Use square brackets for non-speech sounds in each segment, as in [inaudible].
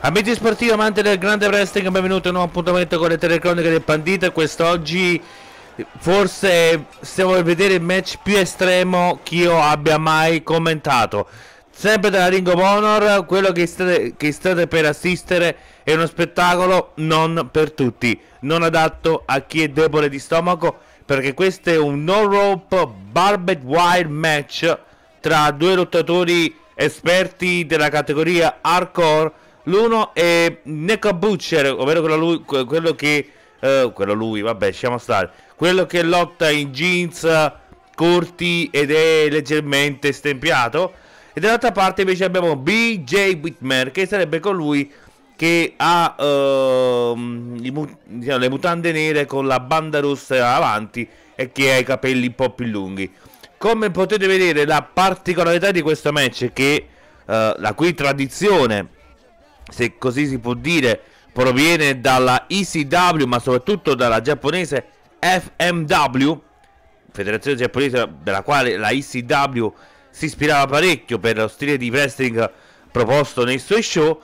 Amici sportivi amanti del grande wrestling, benvenuti a un nuovo appuntamento con le telecroniche del Pandita. Quest'oggi forse stiamo per vedere il match più estremo che io abbia mai commentato. Sempre dalla Ringo Honor, quello che state, che state per assistere è uno spettacolo non per tutti, non adatto a chi è debole di stomaco, perché questo è un no rope barbed wire match tra due lottatori esperti della categoria hardcore L'uno è Neko Butcher, ovvero quello, lui, quello che... Eh, quello lui, vabbè, lasciamo stare. Quello che lotta in jeans corti ed è leggermente stempiato. E dall'altra parte invece abbiamo BJ Whitmer, che sarebbe colui che ha eh, i, diciamo, le mutande nere con la banda rossa avanti e che ha i capelli un po' più lunghi. Come potete vedere la particolarità di questo match è che eh, la cui tradizione se così si può dire, proviene dalla ECW, ma soprattutto dalla giapponese FMW, federazione giapponese della quale la ECW si ispirava parecchio per lo stile di wrestling proposto nei suoi show.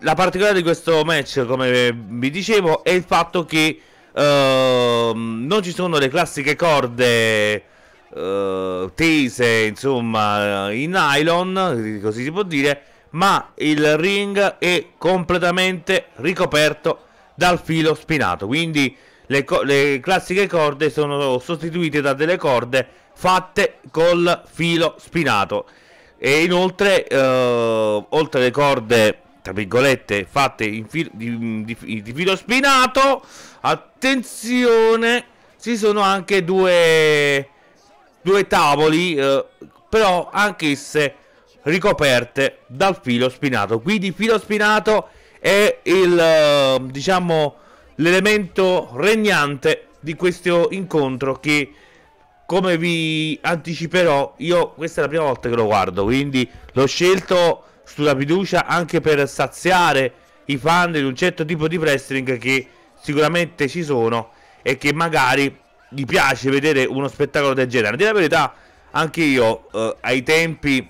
La particolare di questo match, come vi dicevo, è il fatto che uh, non ci sono le classiche corde uh, tese, insomma, in nylon, così si può dire, ma il ring è completamente ricoperto dal filo spinato, quindi le, le classiche corde sono sostituite da delle corde fatte col filo spinato e inoltre eh, oltre alle corde tra virgolette fatte in fi di, di, di filo spinato attenzione ci sono anche due, due tavoli eh, però anch'esse ricoperte dal filo spinato. Quindi filo spinato è il, eh, diciamo, l'elemento regnante di questo incontro che come vi anticiperò io questa è la prima volta che lo guardo quindi l'ho scelto sulla fiducia anche per saziare i fan di un certo tipo di wrestling che sicuramente ci sono e che magari gli piace vedere uno spettacolo del genere. Di la verità, anche io eh, ai tempi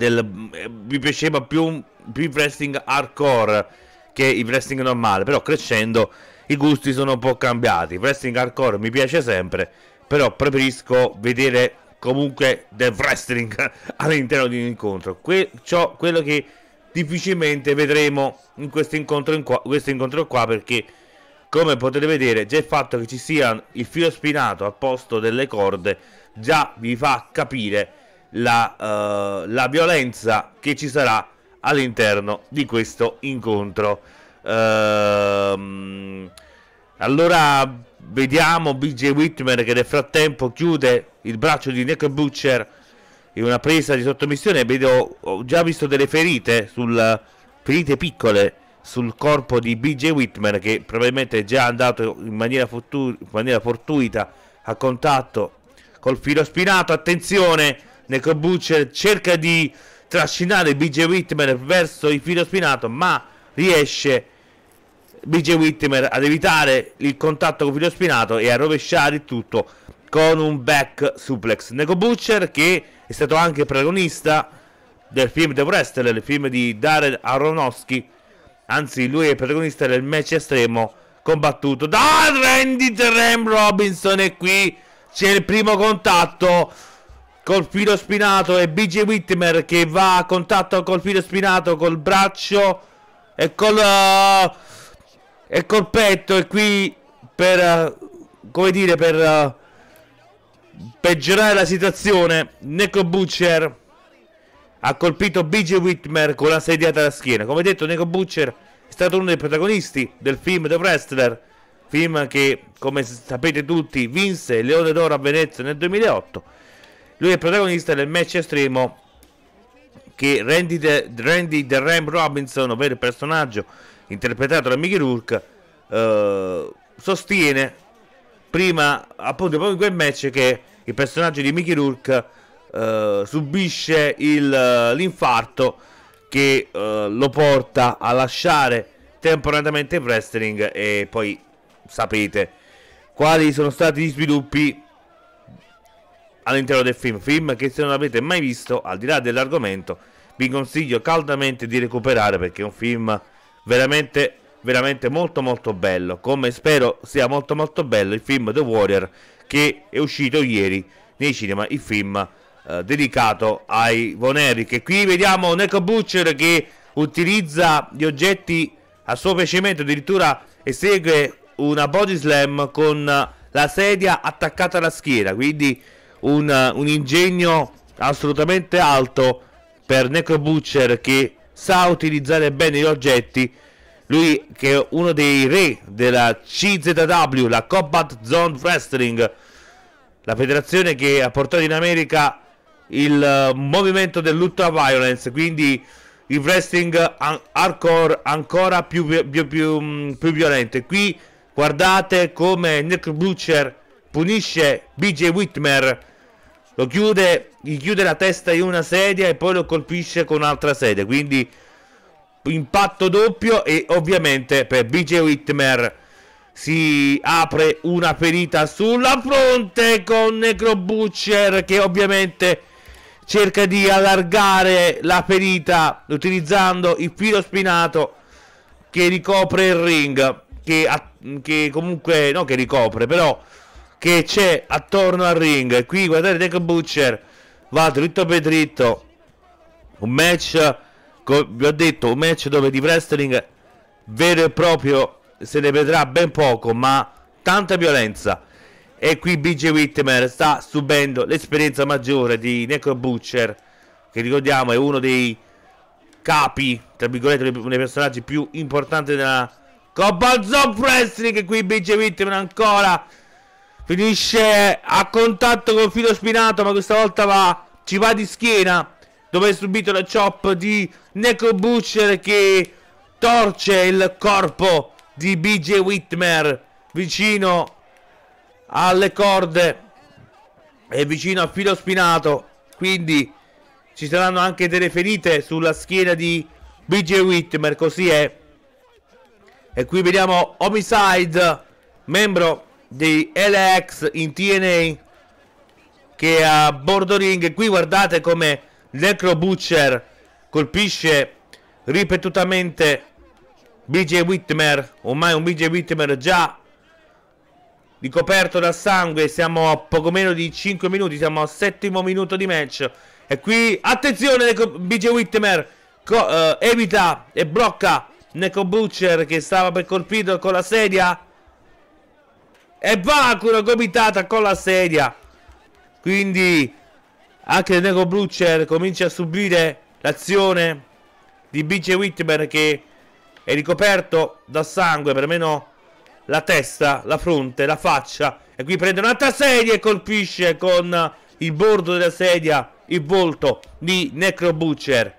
del, mm, mi piaceva più, più il wrestling hardcore che il wrestling normale, però crescendo i gusti sono un po' cambiati. Il wrestling hardcore mi piace sempre, però preferisco vedere comunque del wrestling [laughs] all'interno di un incontro. Que- ciò, quello che difficilmente vedremo in questo incontro, in qua, questo incontro qua perché come potete vedere già il fatto che ci sia il filo spinato al posto delle corde già vi fa capire la, uh, la violenza che ci sarà all'interno di questo incontro. Uh, allora vediamo BJ Whitmer che nel frattempo chiude il braccio di Nick Butcher in una presa di sottomissione. Vedo, ho già visto delle ferite, sul, ferite piccole sul corpo di BJ Whitmer che probabilmente è già andato in maniera, fortu in maniera fortuita a contatto col filo spinato. Attenzione! Necro Butcher cerca di trascinare BJ Whitmer verso il filo spinato, ma riesce BJ Whitmer ad evitare il contatto con il filo spinato e a rovesciare il tutto con un back suplex. Necro Butcher che è stato anche protagonista del film The Wrestler, il film di Darren Aronofsky, anzi lui è protagonista del match estremo combattuto da Randy The Robinson e qui c'è il primo contatto col filo spinato e BJ Whitmer che va a contatto col filo spinato col braccio e col, uh, e col petto e qui per uh, come dire per uh, peggiorare la situazione Neko Butcher ha colpito BJ Whitmer con la sediata alla schiena come detto Neko Butcher è stato uno dei protagonisti del film The Wrestler film che come sapete tutti vinse il Leone d'Oro a Venezia nel 2008 lui è il protagonista del match estremo che Randy The, Randy The Ram Robinson, ovvero il personaggio interpretato da Mickey Rourke, eh, sostiene prima, appunto, proprio in quel match che il personaggio di Mickey Rourke eh, subisce eh, l'infarto che eh, lo porta a lasciare temporaneamente il wrestling e poi sapete quali sono stati gli sviluppi all'interno del film. Film che se non avete mai visto, al di là dell'argomento, vi consiglio caldamente di recuperare perché è un film veramente veramente molto molto bello come spero sia molto molto bello il film The Warrior che è uscito ieri nei cinema il film eh, dedicato ai Von Erich. e qui vediamo Neko Butcher che utilizza gli oggetti a suo piacimento addirittura esegue una body slam con la sedia attaccata alla schiena quindi un, un ingegno assolutamente alto per Necro Butcher che sa utilizzare bene gli oggetti. Lui che è uno dei re della CZW, la Combat Zone Wrestling, la federazione che ha portato in America il eh, movimento dell'ultra violence, quindi il wrestling hardcore ancora più, più, più, mm, più violento. Qui guardate come Nick Butcher punisce BJ Whitmer lo chiude, gli chiude la testa in una sedia e poi lo colpisce con un'altra sedia. Quindi impatto doppio e ovviamente per BJ Whitmer si apre una ferita sulla fronte con Necro Butcher che ovviamente cerca di allargare la ferita utilizzando il filo spinato che ricopre il ring che, che comunque no che ricopre però che c'è attorno al ring. Qui guardate Deck Butcher va dritto per dritto. Un match, vi ho detto, un match dove di wrestling vero e proprio se ne vedrà ben poco, ma tanta violenza. E qui BJ Whitmer sta subendo l'esperienza maggiore di Necro Butcher, che ricordiamo è uno dei capi, tra virgolette, uno dei personaggi più importanti della Cobalt Zone Wrestling. E Qui BJ Whitmer ancora Finisce a contatto con Filo Spinato, ma questa volta va, ci va di schiena. Dove è subito la chop di Neko Butcher che torce il corpo di BJ Whitmer vicino alle corde e vicino a Filo Spinato. Quindi ci saranno anche delle ferite sulla schiena di BJ Whitmer, così è. E qui vediamo Homicide, membro di LX in TNA che a bordo ring. Qui guardate come Necro Butcher colpisce ripetutamente BJ Whitmer, ormai un BJ Whitmer già ricoperto da sangue, siamo a poco meno di 5 minuti, siamo al settimo minuto di match. E qui, attenzione, BJ Whitmer uh, evita e blocca Necro Butcher che stava per colpito con la sedia e Bakura gomitata con la sedia quindi anche il Nego Bruccer comincia a subire l'azione di BJ Whitmer che è ricoperto da sangue per meno la testa, la fronte, la faccia e qui prende un'altra sedia e colpisce con il bordo della sedia il volto di Necro Butcher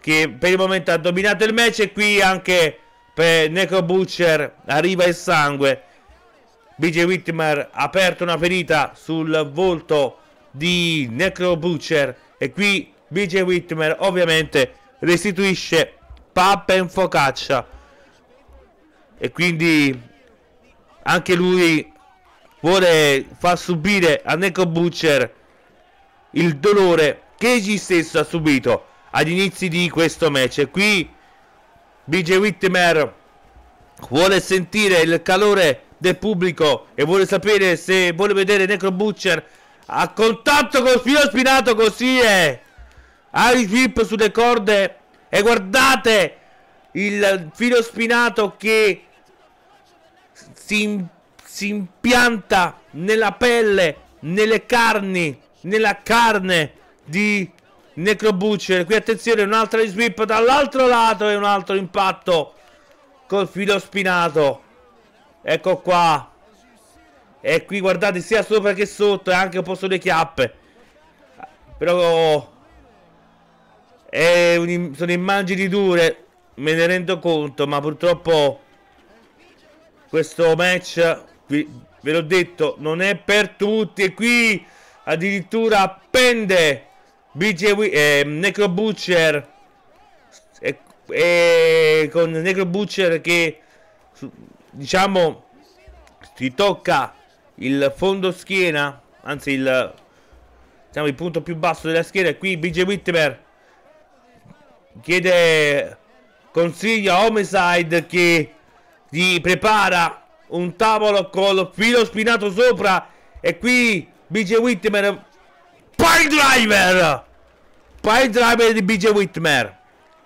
che per il momento ha dominato il match e qui anche per Necro Butcher arriva il sangue BJ Whitmer ha aperto una ferita sul volto di Necro Butcher e qui BJ Whitmer ovviamente restituisce pappa in focaccia e quindi anche lui vuole far subire a Necro Butcher il dolore che egli stesso ha subito agli inizi di questo match e qui BJ Whitmer vuole sentire il calore del pubblico e vuole sapere se vuole vedere Necro Butcher a contatto col filo spinato così è Ari Flip sulle corde e guardate il filo spinato che si, si impianta nella pelle, nelle carni, nella carne di Necro Butcher. Qui attenzione, un altro sweep dall'altro lato e un altro impatto col filo spinato. Ecco qua. E qui guardate sia sopra che sotto e anche un po' sulle chiappe. Però... Un, sono immagini dure, me ne rendo conto, ma purtroppo questo match, qui, ve l'ho detto, non è per tutti. E qui addirittura pende BJ, eh, Necro Butcher e, e, con Necro Butcher che diciamo si tocca il fondo schiena anzi il diciamo il punto più basso della schiena e qui BJ Whitmer chiede consiglio a Homicide che gli prepara un tavolo col filo spinato sopra e qui BJ Whitmer Pile Driver Pile Driver di BJ Whitmer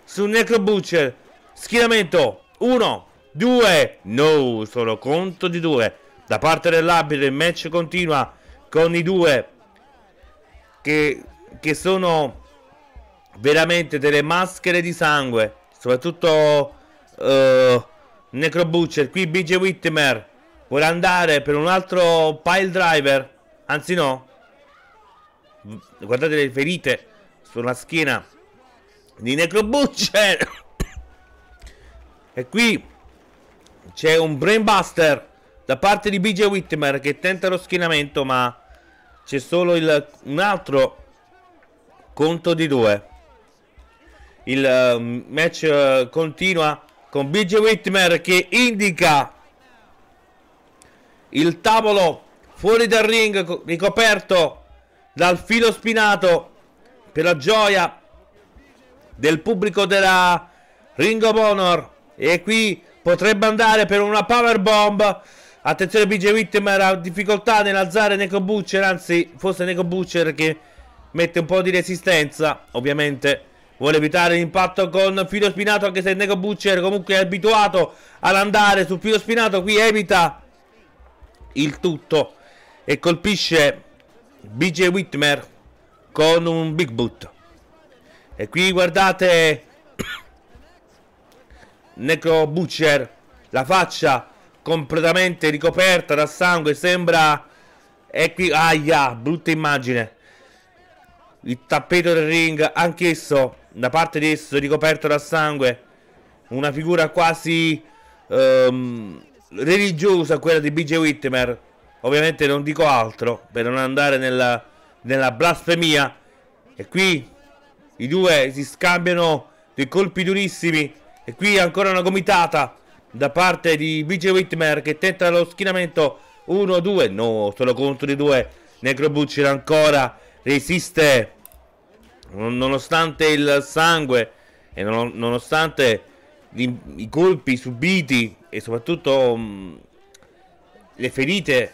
su Necro Butcher schienamento 1 2, no, solo conto di 2 da parte dell'arbitro il match continua con i due che, che sono veramente delle maschere di sangue soprattutto uh, eh, Necro Butcher qui BJ Whitmer vuole andare per un altro pile driver anzi no guardate le ferite sulla schiena di Necro Butcher [coughs] e qui c'è un brainbuster da parte di BJ Whitmer che tenta lo schienamento ma c'è solo il, un altro conto di due. Il uh, match uh, continua con BJ Whitmer che indica il tavolo fuori dal ring ricoperto dal filo spinato per la gioia del pubblico della Ring of Honor e qui Potrebbe andare per una power bomb. Attenzione BJ Whitmer ha difficoltà nell'alzare Neko Butcher, anzi forse Neko Butcher che mette un po' di resistenza. Ovviamente vuole evitare l'impatto con filo spinato anche se Neko Butcher comunque è abituato ad andare sul filo spinato. Qui evita il tutto e colpisce BJ Whitmer con un big boot. E qui guardate Necro Butcher, la faccia completamente ricoperta da sangue, sembra... E qui, aia, brutta immagine. Il tappeto del ring, anch'esso, da parte di esso, ricoperto da sangue. Una figura quasi ehm, religiosa, quella di BJ Whitmer. Ovviamente non dico altro, per non andare nella, nella blasfemia. E qui i due si scambiano dei colpi durissimi. E qui ancora una gomitata da parte di BJ Whitmer che tenta lo schienamento 1-2. No, solo contro di due. Necrobucci Butcher ancora resiste nonostante il sangue e non, nonostante i, i colpi subiti e soprattutto mh, mm, le ferite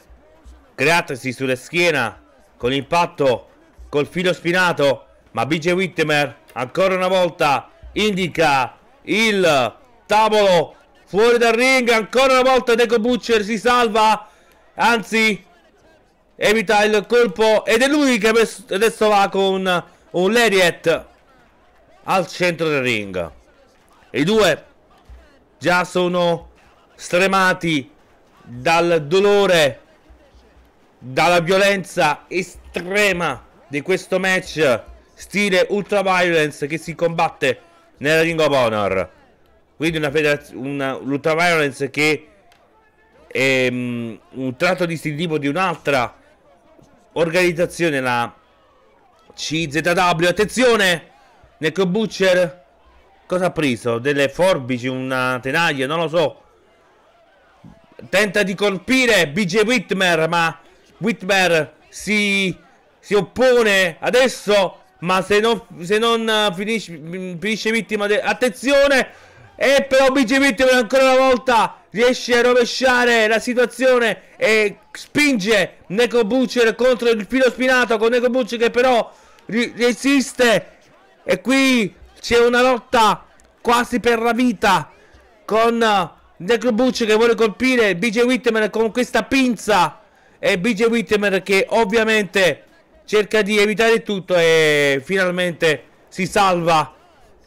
createsi sulla schiena con l'impatto col filo spinato ma BJ Whitmer ancora una volta indica il tavolo fuori dal ring ancora una volta Deco Butcher si salva anzi evita il colpo ed è lui che adesso va con un Lariat al centro del ring i due già sono stremati dal dolore dalla violenza estrema di questo match stile ultra violence che si combatte nella Ring of Honor. Quindi una, una Lutta Violence che è um, un tratto distintivo di un'altra organizzazione, la CZW. Attenzione! Necco Butcher cosa ha preso? Delle forbici, una tenaglia, non lo so. Tenta di colpire BJ Whitmer, ma Whitmer si, si oppone adesso ma se non, se non eh, finisce, finisce, vittima de... Attenzione! E però BG Vittima ancora una volta riesce a rovesciare la situazione e spinge Neko Butcher contro il filo spinato con Neko Butcher che però resiste e qui c'è una lotta quasi per la vita con Neko Butcher che vuole colpire BJ Whitmer con questa pinza e BJ Whitmer che ovviamente cerca di evitare tutto e finalmente si salva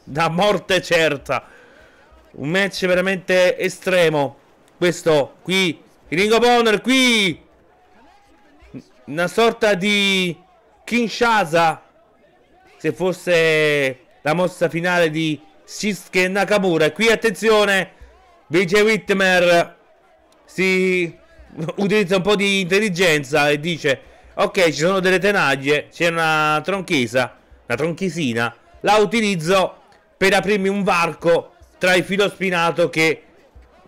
da morte certa. Un match veramente estremo. Questo qui, Ring of Honor qui, una sorta di Kinshasa, se fosse la mossa finale di Shisuke Nakamura. E qui attenzione, BJ Whitmer si utilizza un po' di intelligenza e dice ok ci sono delle tenaglie, c'è una tronchisa, una tronchisina, la utilizzo per aprirmi un varco tra il filo spinato che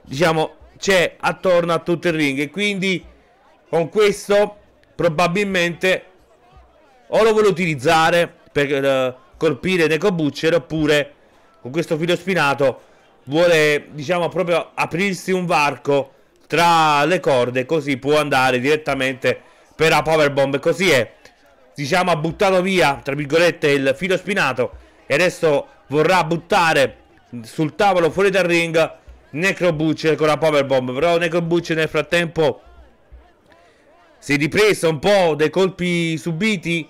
diciamo c'è attorno a tutto il ring e quindi con questo probabilmente o lo voglio utilizzare per uh, colpire Neko Butcher oppure con questo filo spinato vuole diciamo proprio aprirsi un varco tra le corde così può andare direttamente per la powerbomb. Così è. Diciamo ha buttato via, tra virgolette, il filo spinato. E adesso vorrà buttare sul tavolo fuori dal ring Necro Butcher con la powerbomb. Però Necro Butcher nel frattempo si è ripreso un po' dai colpi subiti.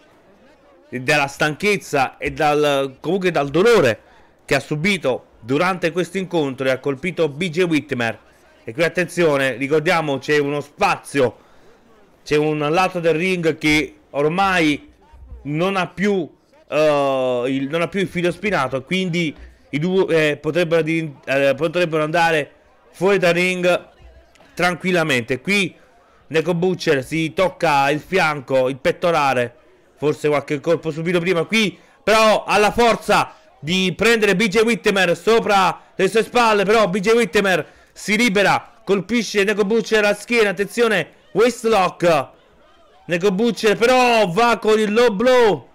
Dalla stanchezza e dal, comunque dal dolore che ha subito durante questo incontro e ha colpito BJ Whitmer. E qui attenzione, ricordiamo c'è uno spazio c'è un lato del ring che ormai non ha più, uh, il, non ha più il filo spinato, quindi i due eh, potrebbero, eh, potrebbero, andare fuori dal ring tranquillamente. Qui Neko Butcher si tocca il fianco, il pettorale, forse qualche colpo subito prima. Qui però ha la forza di prendere BJ Whitmer sopra le sue spalle, però BJ Whitmer si libera, colpisce Neko Butcher alla schiena, attenzione Westlock. Negobucce però va con il low blow.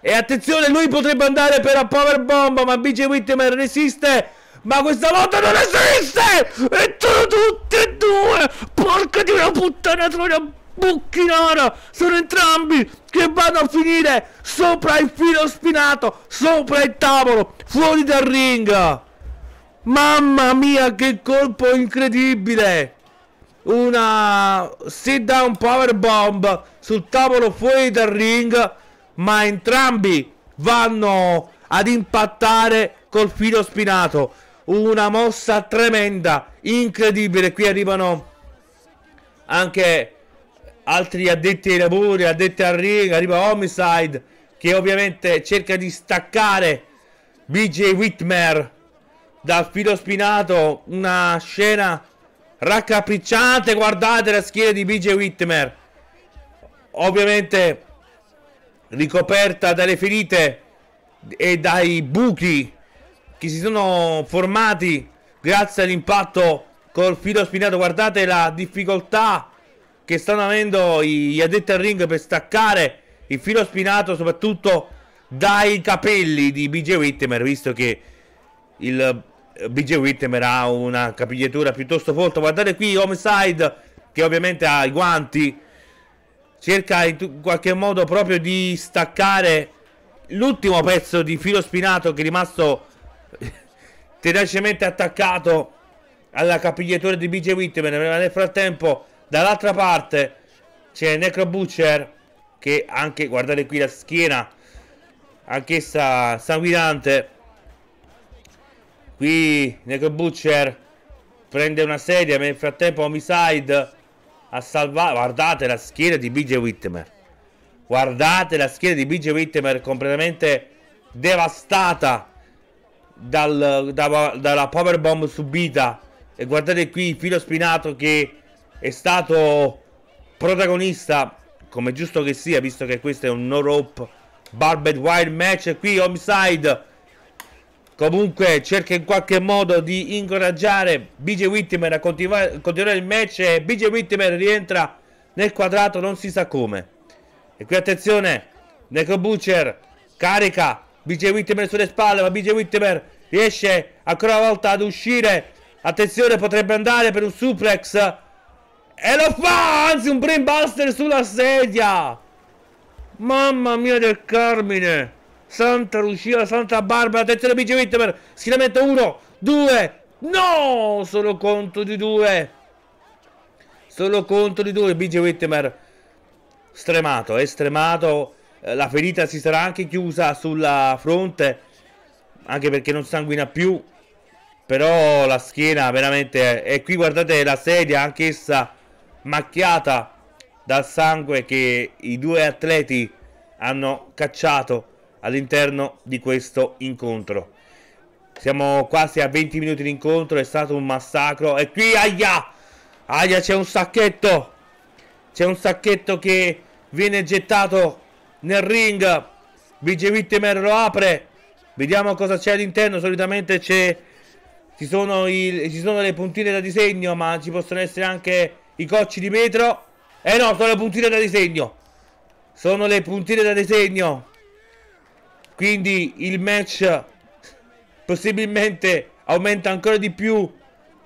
E attenzione, lui potrebbe andare per la power bomb, ma BJ Whitmer resiste. Ma questa volta non resiste! Entrano tutti e due! Porca di una puttana, sono bucchinara! Sono entrambi che vanno a finire sopra il filo spinato, sopra il tavolo, fuori dal ring! Mamma mia, che colpo incredibile! una sit down power bomb sul tavolo fuori dal ring ma entrambi vanno ad impattare col filo spinato una mossa tremenda incredibile qui arrivano anche altri addetti ai lavori addetti al ring arriva Homicide che ovviamente cerca di staccare BJ Whitmer dal filo spinato una scena raccapricciate guardate la schiena di BJ Whitmer. Ovviamente ricoperta dalle ferite e dai buchi che si sono formati grazie all'impatto col filo spinato. Guardate la difficoltà che stanno avendo gli addetti al ring per staccare il filo spinato, soprattutto dai capelli di BJ Whitmer, visto che il BJ Whitmer ha una capigliatura piuttosto folta. Guardate qui Homeside che ovviamente ha i guanti. Cerca in qualche modo proprio di staccare l'ultimo pezzo di filo spinato che è rimasto [laughs] tenacemente attaccato alla capigliatura di BJ Whitmer. Ma nel frattempo dall'altra parte c'è Necro Butcher che anche, guardate qui la schiena, anch'essa sanguinante Qui Neko Butcher prende una sedia, ma nel frattempo Homicide ha salvato... Guardate la schiena di BJ Whitmer. Guardate la schiena di BJ Whitmer completamente devastata dal, da, dalla powerbomb subita. E guardate qui il Filo Spinato che è stato protagonista, come giusto che sia, visto che questo è un no rope barbed wire match. E qui Homicide comunque cerca in qualche modo di incoraggiare BJ Whitmer a continuare, continuare il match e BJ Whitmer rientra nel quadrato non si sa come e qui attenzione Neko Butcher carica BJ Whitmer sulle spalle ma BJ Whitmer riesce ancora una volta ad uscire attenzione potrebbe andare per un suplex e lo fa anzi un brainbuster sulla sedia mamma mia del carmine Santa Lucia, Santa Barbara, attenzione Bici Whitmer, schieramento 1, 2, no, solo conto di 2, solo conto di 2, Bici Whitmer, stremato, è stremato, eh, la ferita si sarà anche chiusa sulla fronte, anche perché non sanguina più, però la schiena veramente è, e qui guardate la sedia anch'essa macchiata dal sangue che i due atleti hanno cacciato all'interno di questo incontro. Siamo quasi a 20 minuti di incontro, è stato un massacro. E qui, aia! Aia, c'è un sacchetto! C'è un sacchetto che viene gettato nel ring. BG Wittemer lo apre. Vediamo cosa c'è all'interno. Solitamente c'è... Ci sono, i... ci sono le puntine da disegno, ma ci possono essere anche i cocci di vetro. Eh no, sono le puntine da disegno. Sono le puntine da disegno. Quindi il match possibilmente aumenta ancora di più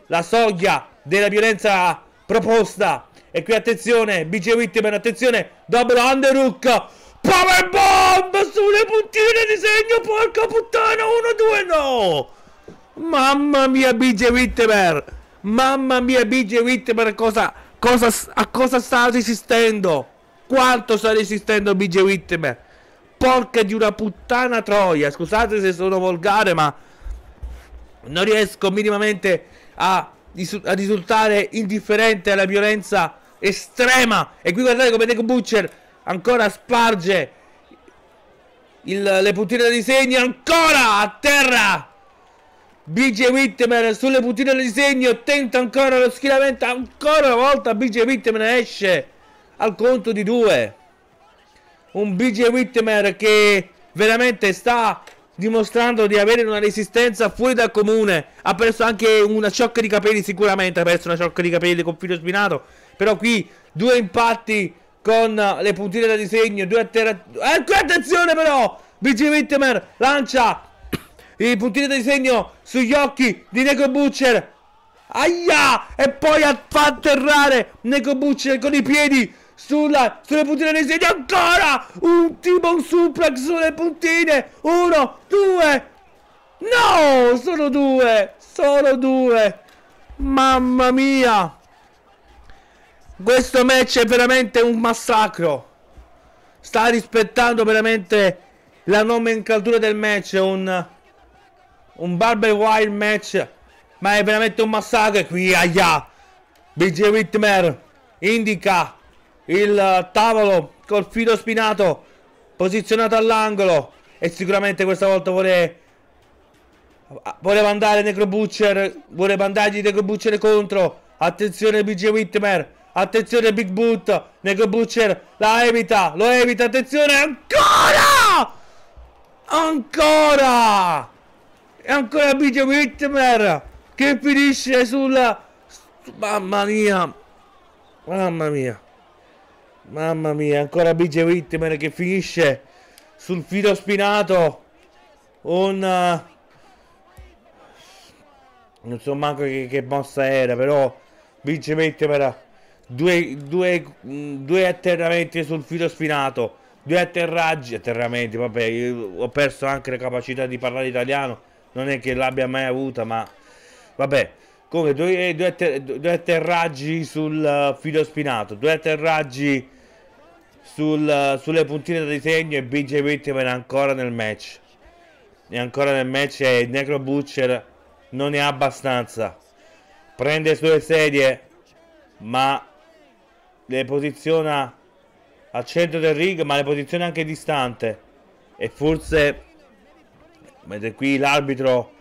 la soglia della violenza proposta. E qui attenzione, BJ Whitman, attenzione, double underhook. Powerbomb sulle puntine di segno, porca puttana, 1-2, no! Mamma mia BJ Whitmer! Mamma mia BJ Whitmer, cosa, cosa, a cosa sta resistendo? Quanto sta resistendo BJ Whitmer? porca di una puttana troia. Scusate se sono volgare, ma non riesco minimamente a, a risultare indifferente alla violenza estrema. E qui guardate come Deco Butcher ancora sparge il, le puntine da disegno. Ancora a terra. BJ Whitmer sulle puntine da disegno. tenta ancora lo schieramento ancora una volta BJ Whitmer esce al conto di due un BJ Whitmer che veramente sta dimostrando di avere una resistenza fuori dal comune. Ha perso anche una ciocca di capelli, sicuramente ha perso una ciocca di capelli con filo spinato. Però qui due impatti con le puntine da disegno, due a terra... Eh, attenzione però! BG Whitmer lancia i puntini da disegno sugli occhi di Neko Butcher. Aia! E poi fa atterrare Neko Butcher con i piedi sulla, sulle puntine dei sedi ancora un tipo un suplex sulle puntine uno due no sono due solo due mamma mia questo match è veramente un massacro sta rispettando veramente la nomenclatura del match un un Barber Wild match ma è veramente un massacro qui aia BJ Whitmer indica il eh, tavolo col filo spinato posizionato all'angolo e sicuramente questa volta vuole voleva andare Necro Butcher voleva andargli Necro Butcher contro attenzione BG Whitmer attenzione Big Boot Necro Butcher la evita lo evita attenzione ancora ancora e ancora BG Whitmer che finisce sul mamma mia mamma mia Mamma mia, ancora BJ Whitman che finisce sul filo spinato. Un... Eh, non so manco che, che mossa era, però BJ Whitman due, due, due atterramenti sul filo spinato. Due atterraggi, atterramenti, vabbè, ho perso anche la capacità di parlare italiano, non è che l'abbia mai avuta, ma vabbè, come due, due, atter, due atterraggi sul eh, filo spinato, due atterraggi sul, sulle puntine da disegno e BJ Whitman ancora nel match. È ancora nel match e il Necro Butcher non ne ha abbastanza. Prende le sue sedie, ma le posiziona al centro del ring, ma le posiziona anche distante. E forse, mentre qui l'arbitro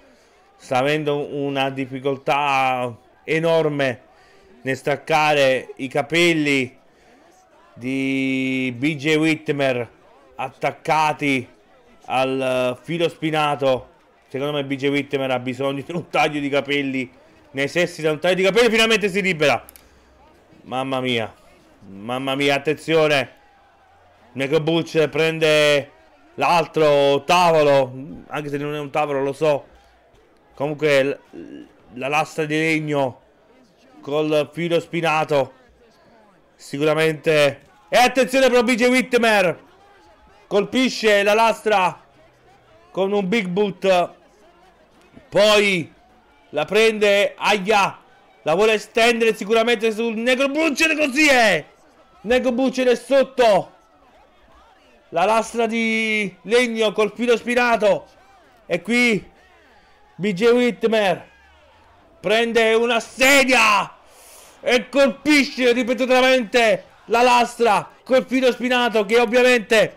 sta avendo una difficoltà enorme nel staccare i capelli di BJ Whitmer attaccati al eh, filo spinato. Secondo me BJ Whitmer ha bisogno di un taglio di capelli. Necessita un taglio di capelli. Finalmente si libera. Mamma mia. Mamma mia, attenzione. Neko Butch prende l'altro tavolo. Anche se non è un tavolo, lo so. Comunque la lastra di legno col filo spinato. Sicuramente e attenzione però BJ Whitmer. Colpisce la lastra con un big boot. Poi la prende Aia. La vuole stendere sicuramente sul Negro Bucciere così è. Negro Bucciere sotto. La lastra di legno col filo spinato. E qui BJ Whitmer prende una sedia e colpisce ripetutamente la lastra col filo spinato che ovviamente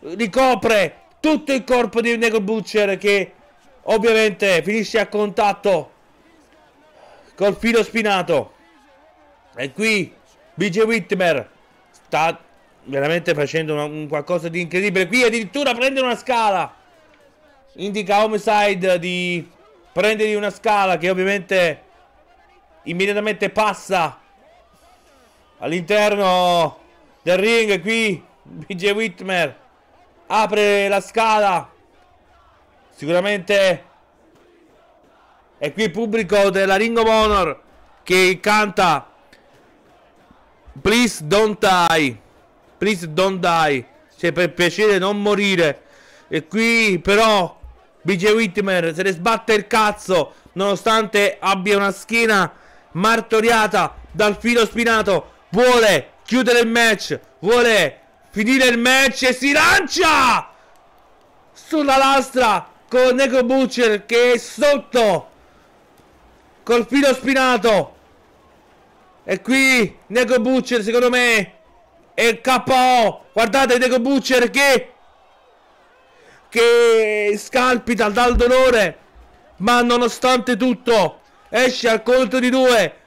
ricopre tutto il corpo di Nego Butcher che ovviamente finisce a contatto col filo spinato e qui BJ Whitmer sta veramente facendo una, un qualcosa di incredibile qui addirittura prende una scala indica Homicide di prendere una scala che ovviamente immediatamente passa all'interno del ring qui BJ Whitmer apre la scala sicuramente è qui il pubblico della Ring of Honor che canta Please don't die Please don't die cioè per piacere non morire e qui però BJ Whitmer se ne sbatte il cazzo nonostante abbia una schiena martoriata dal filo spinato vuole chiudere il match, vuole finire il match e si lancia sulla lastra con Neko Butcher che è sotto col filo spinato. E qui Neko Butcher secondo me è KO. Guardate Neko Butcher che che scalpita dal dolore, ma nonostante tutto esce al conto di due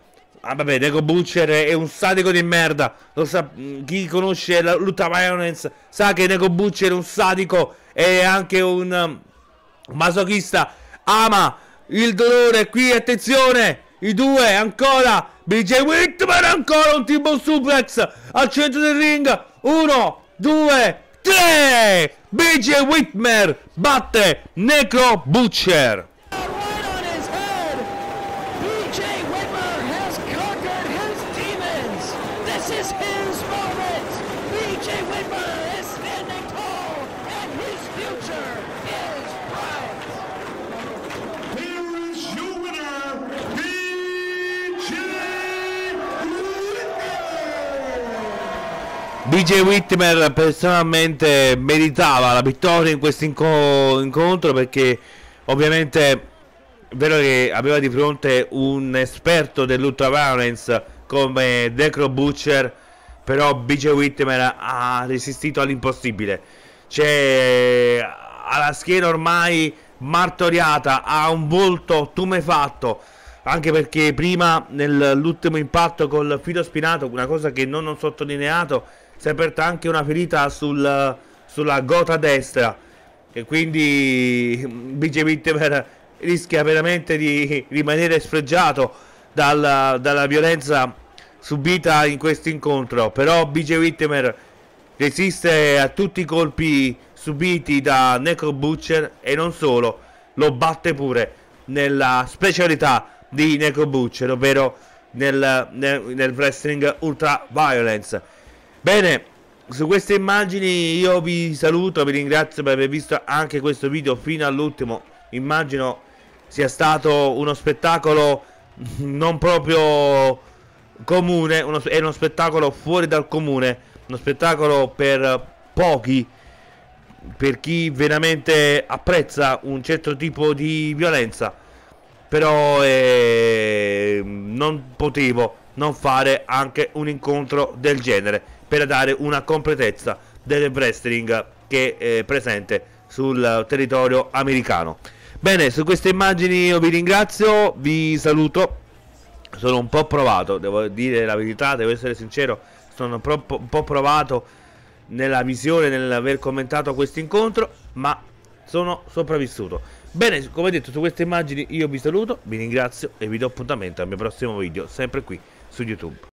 Ah vabbè, Deco Butcher è un sadico di merda. Sa, chi conosce la lutta violence sa che Deco Butcher è un sadico e anche un masochista. Ama il dolore qui, attenzione! I due ancora! BJ Whitman ancora un t suplex al centro del ring. Uno, due, tre! BJ Whitmer batte Necro Butcher. BJ Whitmer personalmente meritava la vittoria in questo inco incontro perché ovviamente è vero che aveva di fronte un esperto dell'Ultra Violence come Decro Butcher, però BJ Whitmer ha resistito all'impossibile. C'è alla schiena ormai martoriata, ha un volto tumefatto, anche perché prima nell'ultimo impatto col filo spinato, una cosa che non ho sottolineato, si è aperta anche una ferita sul, sulla gota destra e quindi mm, BJ Bicevic rischia veramente di rimanere sfregiato dalla, dalla violenza subita in questo incontro però BJ Whitmer resiste a tutti i colpi subiti da Necro Butcher e non solo lo batte pure nella specialità di Necro Butcher ovvero nel, nel, nel wrestling ultra violence Bene, su queste immagini io vi saluto, vi ringrazio per aver visto anche questo video fino all'ultimo. Immagino sia stato uno spettacolo non proprio comune, uno, è uno spettacolo fuori dal comune, uno spettacolo per pochi, per chi veramente apprezza un certo tipo di violenza. Però eh, non potevo non fare anche un incontro del genere per dare una completezza del wrestling che è eh, presente sul territorio americano. Bene, su queste immagini io vi ringrazio, vi saluto. Sono un po' provato, devo dire la verità, devo essere sincero, sono un po' provato nella visione, nell'aver commentato questo incontro, ma sono sopravvissuto. Bene, come detto, su queste immagini io vi saluto, vi ringrazio e vi do appuntamento al mio prossimo video, sempre qui su YouTube.